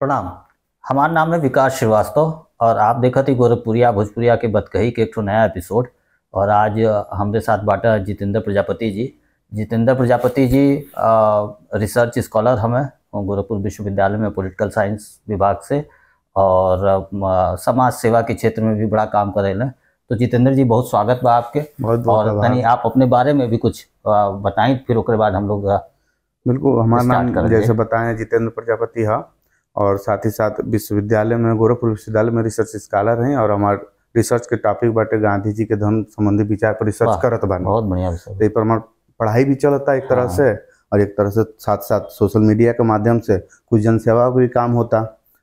प्रणाम हमारा नाम है विकास श्रीवास्तव और आप थी गोरखपुरिया भोजपुरिया के बतकही के एक नया एपिसोड और आज हमारे साथ बाटा जितेंद्र प्रजापति जी जितेंद्र प्रजापति जी आ, रिसर्च स्कॉलर हमें गोरखपुर विश्वविद्यालय में पॉलिटिकल साइंस विभाग से और आ, समाज सेवा के क्षेत्र में भी बड़ा काम करे हैं तो जितेंद्र जी बहुत स्वागत बा आपके बहुत और यानी आप अपने बारे में भी कुछ बताएं फिर उसके बाद हम लोग बिल्कुल हमारा नाम जैसे बताएं जितेंद्र प्रजापति हाँ और साथ ही साथ विश्वविद्यालय में गोरखपुर विश्वविद्यालय में रिसर्च स्कॉलर हैं और हमारे रिसर्च के टॉपिक बाटे गांधी जी के धर्म संबंधी विचार पर रिसर्च करत बहुत बढ़िया तो पर पढ़ाई भी चलता एक तरह हाँ। से और एक तरह से साथ साथ सोशल मीडिया के माध्यम से कुछ जनसेवा का भी काम होता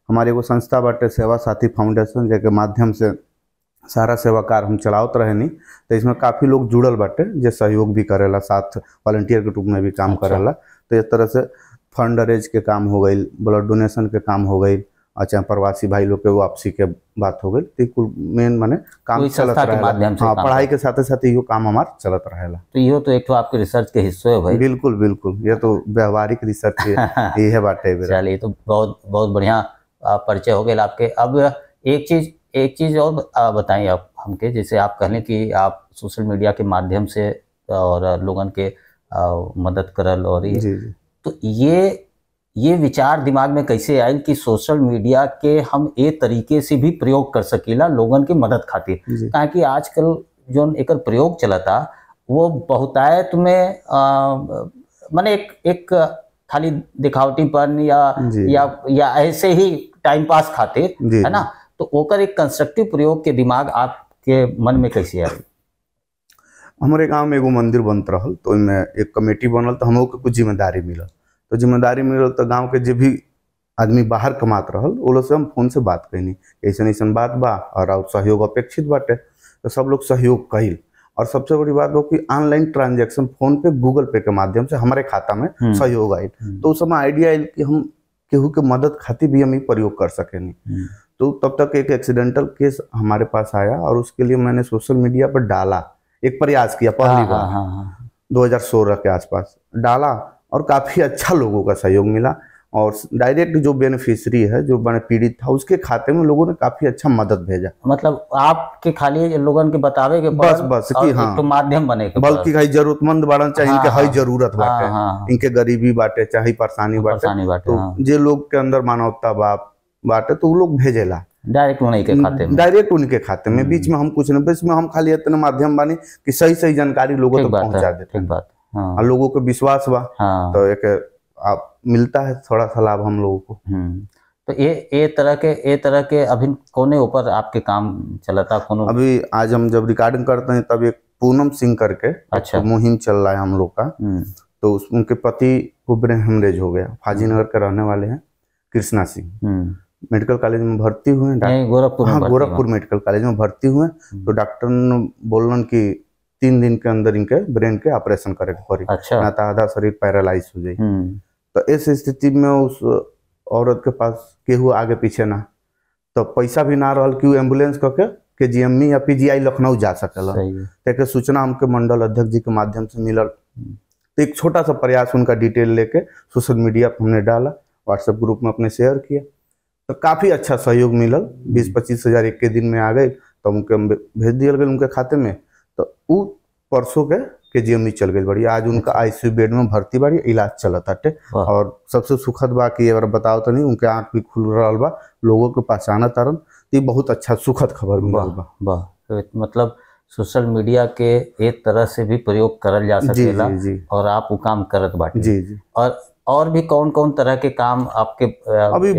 हमारे वो संस्था बाटे सेवा साथी फाउंडेशन जैके माध्यम से सारा सेवा कार्य हम चलावत रहनी तो इसमें काफ़ी लोग जुड़ल बाटे जो सहयोग भी करेला साथ वॉलेंटियर के रूप में भी काम अच्छा। करेला तो इस तरह से फंड रेज के काम हो गई ब्लड डोनेशन के काम हो गई और चाहे प्रवासी भाई लोग के वापसी के बात हो गई तो कुल मेन माने काम तो चलत के माध्यम से हाँ पढ़ाई के साथ साथ यो काम हमार चलत रहेला तो यो तो एक तो आपके रिसर्च के हिस्सों है भाई बिल्कुल बिल्कुल ये तो व्यवहारिक रिसर्च ये है बाटे चलिए तो बहुत बहुत बढ़िया परिचय हो गया आपके अब एक चीज़ एक चीज़ और बताएं आप हमके जैसे आप कहने की आप सोशल मीडिया के माध्यम से और लोगन के मदद करल और तो ये ये विचार दिमाग में कैसे आए कि सोशल मीडिया के हम ए तरीके से भी प्रयोग कर सकेला लोगन के मदद खातिर ताकि आजकल जो एक प्रयोग चला था वो बहुतायत में मैंने एक एक खाली दिखावटीपन या या या ऐसे ही टाइम पास खातिर है ना तो ओकर एक कंस्ट्रक्टिव प्रयोग के दिमाग आपके मन में कैसे आए हमारे गाँव में एगो मंदिर बनत रहल तो में एक कमेटी बनल तो हम के कुछ जिम्मेदारी मिलल तो जिम्मेदारी मिलल तो के जो भी आदमी बाहर कमात रहल वो लोग से हम फोन से बात कैनी ऐसा ऐसा बात बा और सहयोग अपेक्षित बाटे तो सब लोग सहयोग कैल और सबसे बड़ी बात वो कि online transaction PhonePe Google pay के माध्यम से हमारे खाता में सहयोग आयल तो उस समय आइडिया आयल कि हम केहू के मदद खातिर भी हम प्रयोग कर नहीं तो तब तक एक एक्सीडेंटल केस हमारे पास आया और उसके लिए मैंने सोशल मीडिया पर डाला एक प्रयास किया पहली हाँ, बार हाँ, हाँ, हाँ। दो हजार सोलह के आसपास डाला और काफ़ी अच्छा लोगों का सहयोग मिला और डायरेक्ट जो बेनिफिशरी है जो बने पीड़ित था उसके खाते में लोगों ने काफी अच्छा मदद भेजा मतलब आपके खाली लोगों के बतावे के बस बस की हाँ तो माध्यम बने बल्कि हाई जरूरतमंद बाड़न चाहे हाँ, इनके हाई जरूरत हाँ, बाटे हाँ, हाँ, इनके गरीबी बाटे चाहे परेशानी बाटे, बाटे तो जे लोग के अंदर मानवता बाप बाटे तो वो लोग भेजेला डायरेक्ट उन्हीं के खाते में डायरेक्ट उनके खाते में हम्म। बीच में हम कुछ नहीं बीच में हम खाली इतना माध्यम बने कि सही सही जानकारी लोगों तक पहुंचा देते ठीक बात हाँ। लोगों को विश्वास हुआ हाँ। तो एक आप मिलता है थोड़ा सा लाभ हम लोगों को हम्म। तो ये ये तरह के ये तरह के अभी कोने ऊपर आपके काम चला था कोनो अभी आज हम जब रिकॉर्डिंग करते हैं तब एक पूनम सिंह करके अच्छा तो मुहिम चल रहा है हम लोग का हम्म। तो उनके पति को ब्रेन हेमरेज हो गया फाजीनगर के रहने वाले हैं कृष्णा सिंह मेडिकल कॉलेज में भर्ती हुए गोरखपुर हाँ गोरखपुर मेडिकल कॉलेज में भर्ती हुए हम्म। तो डॉक्टर ने बोलन कि तीन दिन के अंदर इनके ब्रेन के ऑपरेशन करे पड़ी अच्छा। ना तो आधा शरीर पैरालाइज हो जाए हम्म। तो इस स्थिति में उस औरत के पास केहू आगे पीछे ना तो पैसा भी ना रहा कि एम्बुलेंस करके के जीएमई या आई लखनऊ जा सकल तेके तो सूचना हमके मंडल अध्यक्ष जी के माध्यम से मिलल हम्म। तो एक छोटा सा प्रयास उनका डिटेल लेके सोशल मीडिया पर हमने डाला व्हाट्सएप ग्रुप में अपने शेयर किया तो काफ़ी अच्छा सहयोग मिलल बीस पच्चीस हजार एक दिन में आ गए तो उनके भेज दिया गया उनके खाते में तो उ परसों के के जी एम चल गए बड़ी आज उनका आईसीयू बेड में भर्ती बड़ी इलाज चला ताटे और सबसे सुखद बा कि अगर बताओ तो नहीं उनके आँख भी खुल रहा बा लोगों को पहचाना तरन तो बहुत अच्छा सुखद खबर मिलल बा तो मतलब सोशल मीडिया के एक तरह से भी प्रयोग करल जा सकेला जी, जी, जी। और आप वो काम करत बाटे जी, जी। और और भी कौन कौन तरह के काम आपके अभी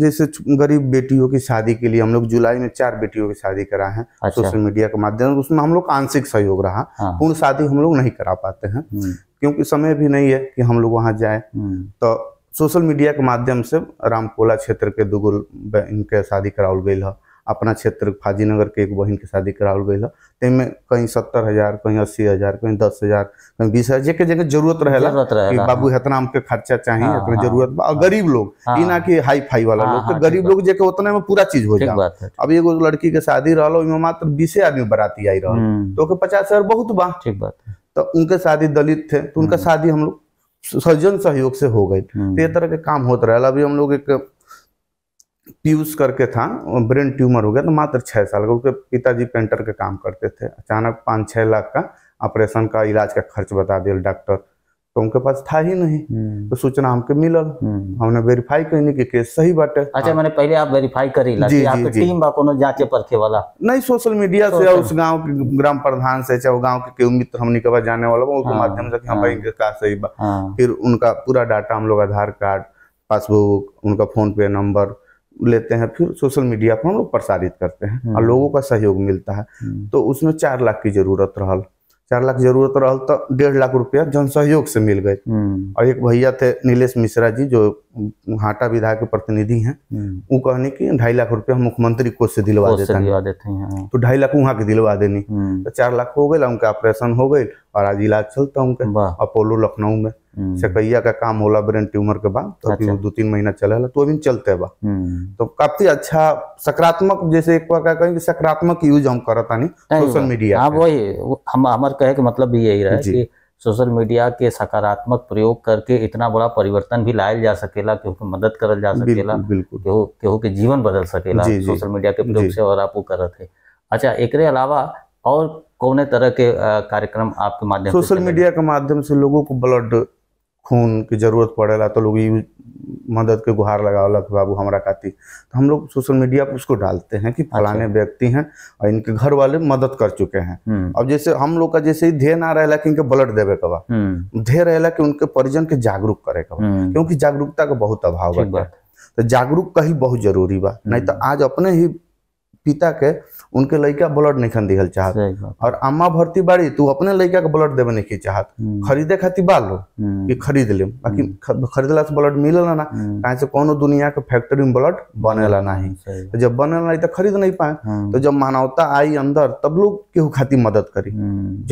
जैसे गरीब बेटियों की शादी के लिए हम लोग जुलाई में चार बेटियों की शादी करा है अच्छा। सोशल मीडिया के माध्यम उसमें हम लोग आंशिक सहयोग रहा हाँ। पूर्ण शादी हम लोग नहीं करा पाते हैं हम्म। क्योंकि समय भी नहीं है कि हम लोग वहाँ जाए हम्म। तो सोशल मीडिया के माध्यम से रामकोला क्षेत्र के दुगुल इनके शादी करावल गई है अपना क्षेत्र फाजीनगर के एक बहन के शादी करावल गई है तेमें कहीं सत्तर हज़ार कहीं अस्सी हज़ार कहीं दस हज़ार कहीं बीस हज़ार जैसे जगह जरूरत रहे बाबू इतना हाँ। हमको खर्चा चाहिए हाँ, हाँ, जरूरत बा और हाँ। गरीब लोग हाँ, ना कि हाई फाई वाला हाँ, लोग तो गरीब लोग जैसे उतने में पूरा चीज हो जाए अब एगो लड़की के शादी रहा मात्र बीसे आदमी बराती आई रहा हम्म। तो पचास हज़ार बहुत बा ठीक बात तो उनके शादी दलित थे तो उनका हम्म। शादी हम लोग सज्जन सहयोग से हो गए हम्म। तो तरह के काम होते रहे अभी हम लोग एक पीयूष करके था ब्रेन ट्यूमर हो गया तो मात्र छः साल का उनके पिताजी पेंटर के काम करते थे अचानक पाँच छः लाख का ऑपरेशन का इलाज का खर्च बता दिया डॉक्टर तो उनके पास था ही नहीं हम्म। तो सूचना हमके मिलल हम्म। हमने वेरीफाई करने के केस सही बाटे अच्छा मैंने पहले आप वेरीफाई करी ला जी, जी, जी, टीम बा कोनो जांचे परखे वाला नहीं सोशल मीडिया से उस गांव के ग्राम प्रधान से चाहे गांव के कोई मित्र हमने के पास जाने वाला उनके हाँ, माध्यम से हम हाँ बैंक हाँ। का सही बा फिर उनका पूरा डाटा हम लोग आधार कार्ड पासबुक उनका फोन पे नंबर लेते हैं फिर सोशल मीडिया पर हम लोग प्रसारित करते हैं और हम्म। लोगों का सहयोग मिलता है हम्म। तो उसमें चार लाख की जरूरत रहा चार लाख जरूरत रहा तो डेढ़ लाख रुपया जन सहयोग से मिल गए हम्म। और एक भैया थे नीलेष मिश्रा जी जो हाटा विधायक के प्रतिनिधि हैं वो हम्म। कहने की ढाई लाख रुपया मुख्यमंत्री कोष से दिलवा देते हैं हाँ। तो ढाई लाख वहाँ के दिलवा देनी हम्म। तो चार लाख हो गए उनका ऑपरेशन हो गए और आज इलाज चलता उनके अपोलो लखनऊ में हम्म। सकैया का काम होला ब्रेन ट्यूमर के बाद तो अच्छा। दो तीन महीना चले तो अभी चलते बा तो काफी अच्छा सकारात्मक जैसे एक बार कहें कि सकारात्मक यूज हम करता नहीं सोशल मीडिया हाँ, वही हमारे कहे के मतलब भी यही रहा कि सोशल मीडिया के सकारात्मक प्रयोग करके इतना बड़ा परिवर्तन भी लायल जा सकेला क्योंकि मदद करल जा सकेला केहू केहू के जीवन बदल सकेला सोशल मीडिया के प्रयोग से और आप वो करत है अच्छा एक अलावा और कौन तरह के कार्यक्रम आपके माध्यम सोशल मीडिया के माध्यम से लोगों को ब्लड खून की जरूरत पड़ेगा तो लोग मदद के गुहार लगावला कि बाबू हमारा खाती तो हम लोग सोशल मीडिया पर उसको डालते हैं कि फलाने अच्छा। व्यक्ति हैं और इनके घर वाले मदद कर चुके हैं हम्म। अब जैसे हम लोग का जैसे ही ध्यय ना रहेला कि इनके ब्लड देवे का बाद हम्म। ध्यय रहेला कि उनके परिजन के जागरूक करे का हम्म। क्योंकि जागरूकता का बहुत अभाव है तो जागरूक का ही बहुत जरूरी बा नहीं तो आज अपने ही पिता के उनके लड़का ब्लड नहीं दिहल चाहत और अम्मा भर्ती बाड़ी तू अपने लड़का के ब्लड देवे नहीं चाहत हम्म। खरीदे खातिर बालो हम्म। कि खरीद ले बाकी हम्म। खरीदला से ब्लड मिलला ना कहे से कोनो दुनिया के फैक्ट्री में ब्लड बनेला नहीं तो जब बनेला नहीं तो खरीद नहीं पाए तो जब मानवता आई अंदर तब लोग केहू खातिर मदद करी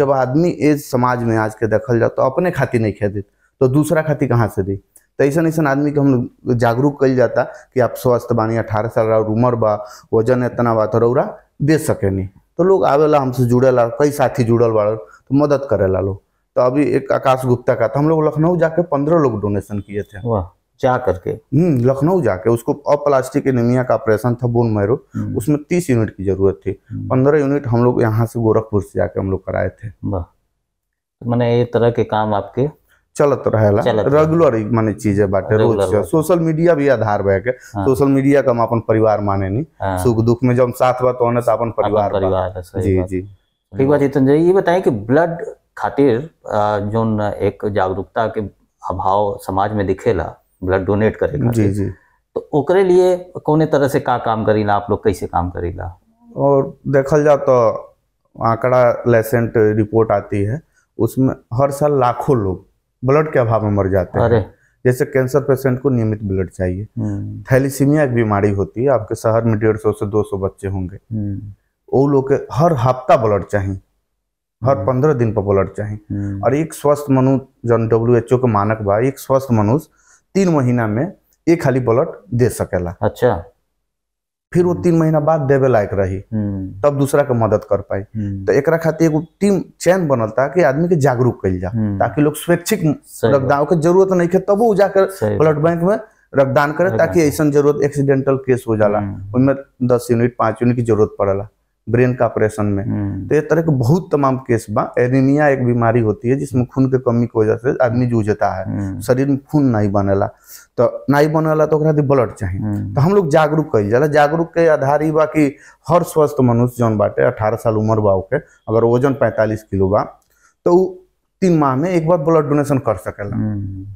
जब आदमी इस समाज में आज के देखल जा तो अपने खातिर नहीं खेदे तो दूसरा खातिर कहाँ से दे तो ऐसा ऐसा आदमी के हम जागरूक कर जाता कि आप स्वस्थ बानी अठारह साल रहा उम्र बा वजन इतना बा तो रौरा दे सकेनी तो लोग आवेला हमसे जुड़ेला कई साथी जुड़ल बाड़न तो मदद करेला लोग तो अभी एक आकाश गुप्ता का था हम लोग लखनऊ जाके पंद्रह लोग डोनेशन किए थे जा करके हम्म लखनऊ जाके उसको अप्लास्टिक एनीमिया का ऑपरेशन था बोन मैरो हम्म। उसमें तीस यूनिट की जरूरत थी हम्म। पंद्रह यूनिट हम लोग यहाँ से गोरखपुर से जाके हम लोग कराए थे वाह तो मैंने ये तरह के काम आपके चलत रहेला रेगुलर माने चीज बाटे रोज सोशल मीडिया भी आधार बह हाँ। के सोशल मीडिया का हम अपन परिवार माने नी हाँ। सुख दुख में जब साथ बात होने से अपन परिवार जी जी ठीक बात चेतन जी ये बताएं कि ब्लड खातिर जो एक जागरूकता के अभाव समाज में दिखेला ब्लड डोनेट करे जी जी तो ओकरे लिए कौने तरह से का काम करीला आप लोग कैसे काम करीला और देखल जा तो आंकड़ा लेसेंट रिपोर्ट आती है उसमें हर साल लाखों लोग ब्लड के अभाव में मर जाते हैं जैसे कैंसर पेशेंट को नियमित ब्लड चाहिए हम्म। थैलीसीमिया एक बीमारी होती है आपके शहर में डेढ़ सौ से दो सौ बच्चे होंगे हम्म। वो लोग के हर हफ्ता ब्लड चाहिए हर हम्म। पंद्रह दिन पर ब्लड चाहिए और एक स्वस्थ मनुष्य जन डब्ल्यू एच ओ के मानक बा एक स्वस्थ मनुष्य तीन महीना में एक खाली ब्लड दे सकेला अच्छा फिर वो तीन महीना बाद देवे लायक रही हम्म। तब दूसरा के मदद कर पाई हम्म। तो एक खातिर एगो टीम चैन बनल कि आदमी के जागरूक कल जा हम्म। ताकि लोग स्वैच्छिक रक्तदान के जरूरत नहीं है तब वो जाकर ब्लड बैंक में रक्तदान करे ताकि ऐसा जरूरत एक्सीडेंटल केस हो जाला उनमें दस यूनिट पांच यूनिट की जरूरत पड़ेगा ब्रेन का ऑपरेशन में तो ये तरह के बहुत तमाम केस बा एनीमिया एक बीमारी होती है जिसमें खून के कमी की वजह से आदमी जूझता है शरीर में खून नहीं बनेला तो नाई बने वाला तो ब्लड चाहिए हम्म। तो हम लोग जागरूक कर जाला जागरूक के आधार ही बा कि हर स्वस्थ मनुष्य जौन बाटे अठारह साल उम्र बा ओके अगर वजन पैंतालीस किलो बा तो तीन माह में एक बार ब्लड डोनेशन कर सकेला हम्म।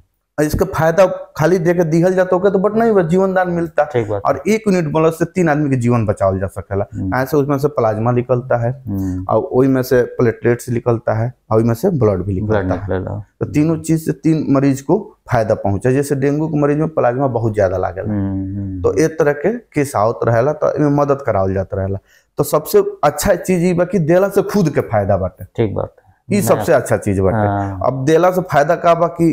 इसके फायदा खाली देकर दिखल जाता होगा तो बट नहीं बस जीवन दान मिलता और एक यूनिट ब्लड मतलब से तीन आदमी के जीवन बचावल जा सकेला हम्म। ऐसे उसमें से प्लाज्मा निकलता है और वही में से प्लेटलेट्स निकलता है और वही में से ब्लड भी निकलता है तो तीनों चीज से तीन मरीज को फायदा पहुंचे जैसे डेंगू के मरीज में प्लाज्मा बहुत ज्यादा लागेला हम्म, हम्म। तो एक तरह के केस आवत रहे तो मदद करावल जात रहे तो सबसे अच्छा चीज ये बा कि देला से खुद के फायदा बाटे ठीक बात ये सबसे अच्छा चीज बाटे हाँ। अब देला से फायदा का बा कि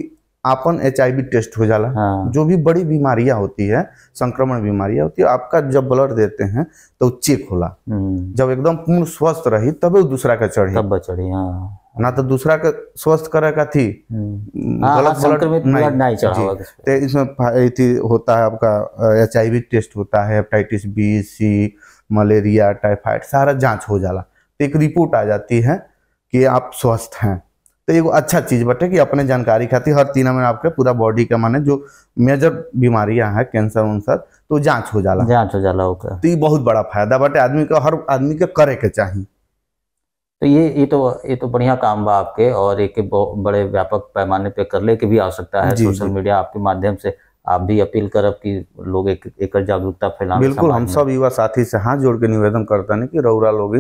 आपन एच टेस्ट हो जाला हाँ। जो भी बड़ी बीमारियां होती है संक्रमण बीमारियां होती है आपका जब ब्लड देते हैं तो चेक होला हम्म। जब एकदम पूर्ण स्वस्थ रही तब दूसरा का चढ़ी तब चढ़ी हाँ। ना तो दूसरा का स्वस्थ करे का थी हम्म। हाँ, गलत ब्लड नहीं तो इसमें होता है आपका एच आई टेस्ट होता है hepatitis B C malaria typhoid सारा जांच हो जाला तो एक रिपोर्ट आ जाती है कि आप स्वस्थ हैं तो एक अच्छा चीज बटे कि अपने जानकारी खातिर हर तीन महीने आपके पूरा बॉडी का माने जो मेजर बीमारियां हैं कैंसर उन्सर तो जांच हो जाला जांच हो जाला ओके तो ये बहुत बड़ा फायदा बटे आदमी का हर आदमी के करे के चाहिए तो ये ये तो ये तो बढ़िया काम बा आपके और एक बड़े व्यापक पैमाने पे ले की भी आवश्यकता है सोशल मीडिया आपके माध्यम से आप भी अपील करब कि लोग एक एक जागरूकता फैलाएं बिल्कुल हम सब युवा साथी से हाथ जोड़ के निवेदन करते हैं कि रौरा लोग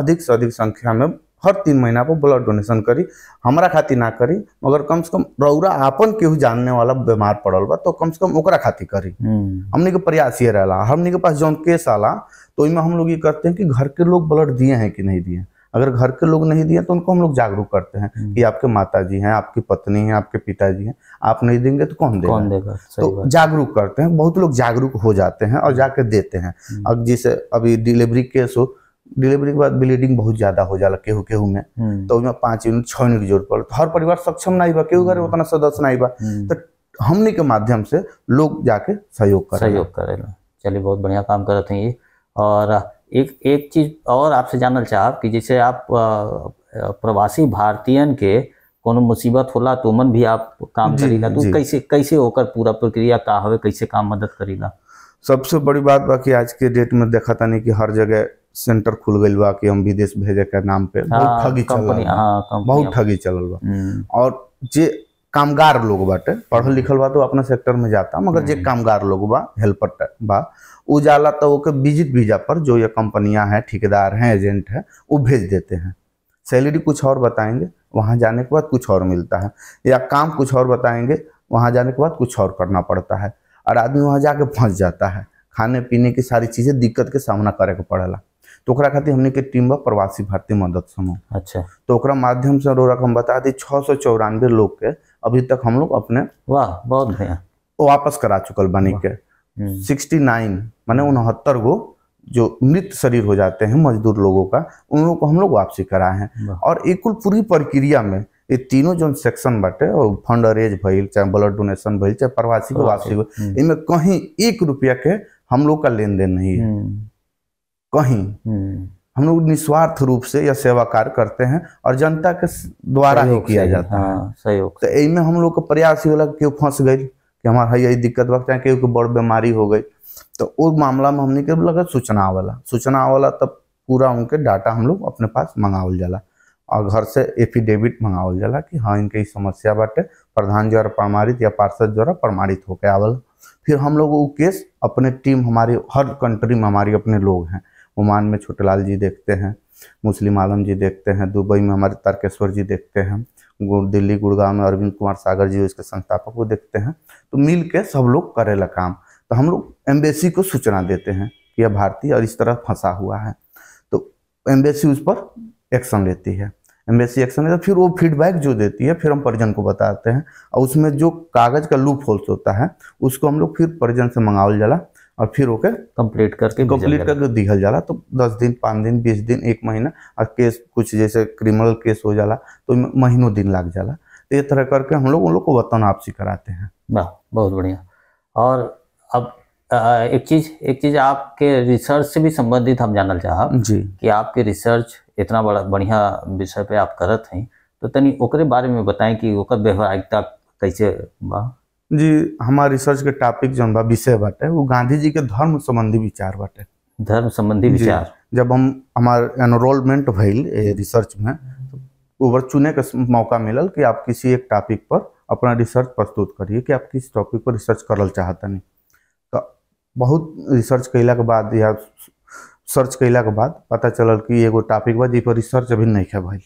अधिक से अधिक संख्या में हर तीन महीना पर ब्लड डोनेशन करी हमारा खातिर ना करी मगर कम से कम रौरा आपन केहू जानने वाला बीमार पड़ल बा तो कम से कम ओकरा खातिर करी हमने हम्म। के प्रयास ये रहला हमने के पास जो केस आला तो इनमें हम लोग ये करते हैं कि घर के लोग ब्लड दिए हैं कि नहीं दिए अगर घर के लोग नहीं दिए तो उनको हम लोग जागरूक करते हैं हम्म। कि आपके माता जी हैं आपकी पत्नी है आपके पिताजी हैं आप नहीं देंगे तो कौन देगा कौन देगा तो जागरूक करते हैं बहुत लोग जागरूक हो जाते हैं और हम्म। जाके देते हैं हम्म। अब जैसे अभी डिलीवरी केस हो डिलीवरी के बाद ब्लीडिंग बहुत ज्यादा हो जाला केहू केहू में तो उसमें पांच यूनिट छह यूनिट की जरूरत पड़े तो हर परिवार सक्षम नहीं बा केहू घर उतना सदस्य नहीं बा तो हमने के माध्यम से लोग जाके सहयोग कर सहयोग करें चलिए बहुत बढ़िया काम करते हैं ये और एक एक चीज़ और आपसे जानना चाहब कि जैसे आप प्रवासी भारतीयन के कोनो मुसीबत होला तो मन भी आप काम करेगा तो कैसे कैसे होकर पूरा प्रक्रिया का हवे कैसे काम मदद करेगा सबसे बड़ी बात बाकी आज के डेट में देखा था नहीं कि हर जगह सेंटर खुल गई बा कि हम विदेश भेजे के नाम पे आ, बहुत हाँ, ठगी चल रहा है बहुत ठगी चल रहा है हम्म। और जे कामगार लोग बाटे पढ़ल लिखल बा तो अपना सेक्टर में जाता मगर जे हम्म। कामगार लोग बा हेल्पर बा उजाला तो के विजित वीजा पर जो ये कंपनियां हैं ठेकेदार हैं एजेंट हैं वो भेज देते हैं सैलरी कुछ और बताएंगे वहाँ जाने के बाद कुछ और मिलता है या काम कुछ और बताएंगे वहाँ जाने के बाद कुछ और करना पड़ता है और आदमी वहां जाके फंस जाता है खाने पीने की सारी चीज़ें दिक्कत के सामना करे के पड़ेला तो खातिर हमने के टीम बा प्रवासी भारतीय मदद समूह अच्छा तो ओकरा माध्यम से रोरा बता दी छह सौ चौरानवे लोग के अभी तक हम लोग अपने वाह बहुत वापस करा चुकल बनी के हम्म। सिक्सटी नाइन माने उनहत्तर गो जो मृत शरीर हो जाते हैं मजदूर लोगों का उन लोगों को हम लोग वापसी कराए हैं और एक पूरी प्रक्रिया में ये तीनों जो सेक्शन बटे और फंड अरेज भैल चाहे ब्लड डोनेशन भैल चाहे प्रवासी को वापसी हम्म। इनमें कहीं एक रुपया के हम लोग का लेन देन नहीं है हम्म। कहीं हम लोग निस्वार्थ रूप से यह सेवा कार्य करते हैं और जनता के द्वारा ही किया जाता है हाँ, सहयोग तो इनमें हम लोग का प्रयास ही होगा कि फंस गई कि हमारा यही दिक्कत वक्त चाहे क्योंकि बड़ बीमारी हो गई तो उस मामला में हमने के लगा सूचना वाला सूचना वाला तब पूरा उनके डाटा हम लोग अपने पास मंगावल जाला और घर से एफिडेविट मंगावल जाला कि हाँ इनके समस्या बाटे प्रधान द्वारा प्रमाणित या पार्षद द्वारा प्रमाणित होकर आवल फिर हम लोग वो केस अपने टीम हमारी हर कंट्री में हमारी अपने लोग हैं ओमान में छोटेलाल जी देखते हैं मुस्लिम आलम जी देखते हैं दुबई में हमारे तारकेश्वर जी देखते हैं दिल्ली गुड़गांव में अरविंद कुमार सागर जी इसके संस्थापक को देखते हैं तो मिल के सब लोग करेला काम तो हम लोग एम्बेसी को सूचना देते हैं कि यह भारतीय और इस तरह फंसा हुआ है तो एम्बेसी उस पर एक्शन लेती है एम्बेसी एक्शन लेता फिर वो फीडबैक जो देती है फिर हम परिजन को बताते हैं और उसमें जो कागज़ का लूप होल्स होता है उसको हम लोग फिर परिजन से मंगावल जाला और फिर ओके कंप्लीट करके कंप्लीट करके दिखल जाला तो दस दिन पाँच दिन बीस दिन एक महीना और केस कुछ जैसे क्रिमिनल केस हो जाला तो महीनों दिन लग जाला तो ये तरह करके हम लोग उन लोग को वतन आपसी कराते हैं वाह बहुत बढ़िया और अब एक चीज एक चीज आपके रिसर्च से भी संबंधित हम जानना चाह जी कि आपके रिसर्च इतना बड़ा बढ़िया विषय पे आप करते हैं तो तनी ओकरे बारे में बताएं कि ओकर व्यवहारिकता कैसे बा जी हमारे रिसर्च के टॉपिक जो विषय बाटे वो गांधी जी के धर्म संबंधी विचार बाटे धर्म संबंधी विचार जब हम हमारे एनरोलमेंट भइल रिसर्च में तो ओवर चुने का मौका मिलल कि आप किसी एक टॉपिक पर अपना रिसर्च प्रस्तुत करिए कि आप किस टॉपिक पर रिसर्च करल चाहतनी तो बहुत रिसर्च कैला के बाद या सर्च कैला के बाद पता चल कि एगो टॉपिक बा जी पर रिसर्च अभी नहीं भइल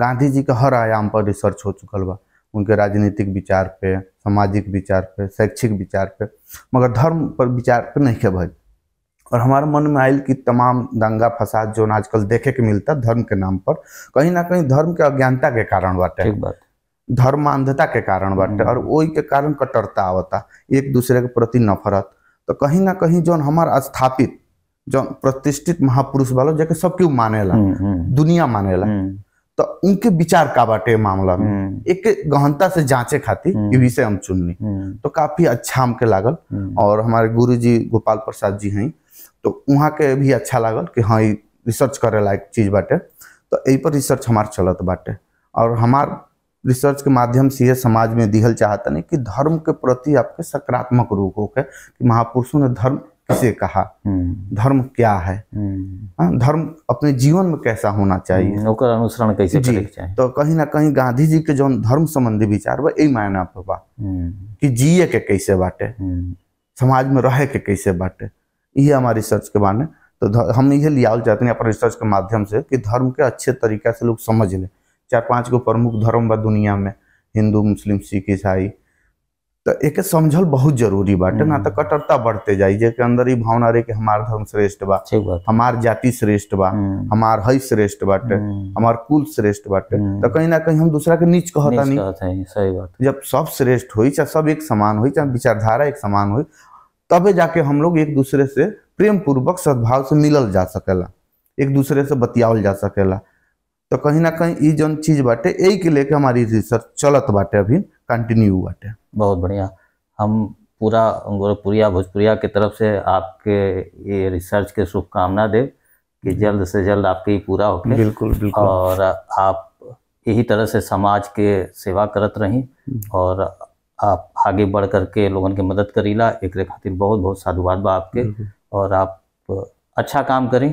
गांधी जी के हर आयाम पर रिसर्च हो चुकल बा उनके राजनीतिक विचार पे सामाजिक विचार पे शैक्षिक विचार पे मगर धर्म पर विचार पे नहीं के भाई और हमारे मन में आयल कि तमाम दंगा फसाद जो आजकल देखे के मिलता धर्म के नाम पर कहीं ना कहीं धर्म के अज्ञानता के कारण बाटे धर्मांधता के कारण बाटे और वही हम्म। के कारण कट्टरता आवता एक दूसरे के प्रति नफरत तो कहीं ना कहीं जो हमारे स्थापित जो प्रतिष्ठित महापुरुष वालों जैसे सब क्यों मानेला हम्म, हम्म। दुनिया मानेला तो उनके विचार का बाटे मामला में हम्म। एक गहनता से जांचे खाती ये विषय हम चुननी हम्म। तो काफी अच्छा हमके लागल हम्म। और हमारे गुरु जी गोपाल प्रसाद जी हैं तो वहाँ के भी अच्छा लागल कि हाँ रिसर्च करे लायक चीज बाटे तो यही पर रिसर्च हमार चलत बाटे और हमार रिसर्च के माध्यम से यह समाज में दिहल चाहता नहीं कि धर्म के प्रति आपके सकारात्मक रूप हो महापुरुषों ने धर्म से हाँ। कहा हम्म। धर्म क्या है हम्म। हाँ, धर्म अपने जीवन में कैसा होना चाहिए हम्म, अनुसरण कैसे चाहिए तो कहीं ना कहीं गांधी जी के जो धर्म संबंधी विचार बा यही मायना पर बा कि जिये के कैसे बाटे समाज में रह के कैसे बाटे ये हमारी रिसर्च के बारे तो हम ये लिया चाहते हैं अपने रिसर्च के माध्यम से कि धर्म के अच्छे तरीके से लोग समझ ले चार पांच गो प्रमुख धर्म बा दुनिया में हिंदू मुस्लिम सिख ईसाई तो एक समझल बहुत जरूरी बाटे ना हम्म। तो कट्टरता बढ़ते जे के अंदर ही भावना रहे कि हमार धर्म श्रेष्ठ बा हमार जाति श्रेष्ठ बा हम्म। हमार हई श्रेष्ठ बाटे हम्म। हमार कुल श्रेष्ठ बाटे तो कहीं ना कहीं हम दूसरा के नीच कहता नहीं सही बात जब सब श्रेष्ठ हुई चाहे सब एक समान हुई चाहे विचारधारा एक समान हुई तबे जाके हम लोग एक दूसरे से प्रेम पूर्वक सद्भाव से मिलल जा सकेला एक दूसरे से बतियावल जा सकेला तो कहीं ना कहीं ये जन चीज बाटे यही के लेके हमारी रिसर्च चलत बाटे अभी कंटिन्यू हुआ था बहुत बढ़िया हम पूरा गोरखपुरिया भोजपुरिया की तरफ से आपके ये रिसर्च के शुभकामना दे कि जल्द से जल्द आपके ही पूरा हो बिल्कुल बिल्कुल और आप यही तरह से समाज के सेवा करत रहें हम्म। और आप आगे बढ़ करके लोगों की मदद करीला एक खातिर बहुत बहुत साधुवाद बा आपके और आप अच्छा काम करें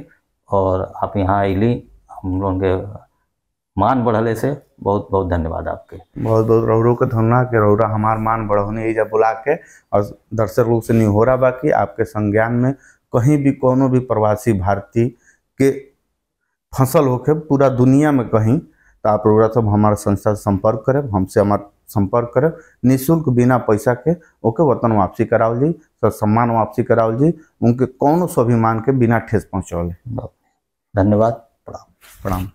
और आप यहाँ अली हम लोगों के मान बढ़ले से बहुत बहुत धन्यवाद आपके बहुत बहुत रौरो के धन्यवाद के रौरा हमार मान बढ़ौने जब बुला के और दर्शक रूप से नहीं हो रहा बाकी आपके संज्ञान में कहीं भी कोनो भी प्रवासी भारतीय के फसल होके पूरा दुनिया में कहीं तो आप रोरा सब हमारे संस्था से संपर्क करें हमसे हमारे संपर्क करें निःशुल्क बिना पैसा के ओके वतन वापसी कराओ जी सर सम्मान वापसी कराओ जी उनके कौन स्वाभिमान के बिना ठेस पहुँचाओ धन्यवाद प्रणाम प्रणाम